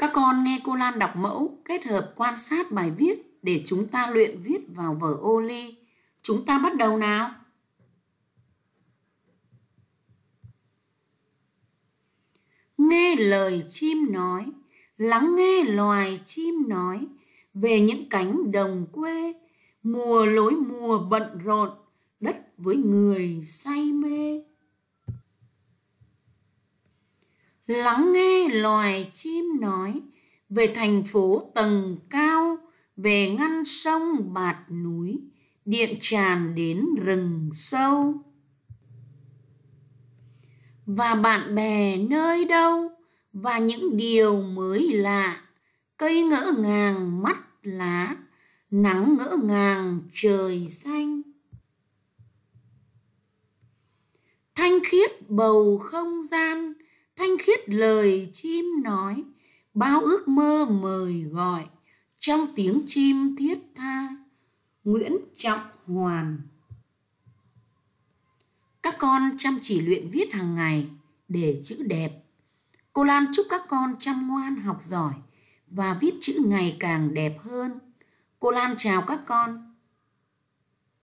Các con nghe cô Lan đọc mẫu kết hợp quan sát bài viết để chúng ta luyện viết vào vở ô ly. Chúng ta bắt đầu nào! Nghe lời chim nói, lắng nghe loài chim nói về những cánh đồng quê, mùa lối mùa bận rộn, đất với người say mê lắng nghe loài chim nói về thành phố tầng cao về ngăn sông bạt núi điện tràn đến rừng sâu và bạn bè nơi đâu và những điều mới lạ cây ngỡ ngàng mắt lá nắng ngỡ ngàng trời xanh thanh khiết bầu không gian thanh khiết lời chim nói bao ước mơ mời gọi trong tiếng chim thiết tha nguyễn trọng hoàn các con chăm chỉ luyện viết hàng ngày để chữ đẹp cô lan chúc các con chăm ngoan học giỏi và viết chữ ngày càng đẹp hơn cô lan chào các con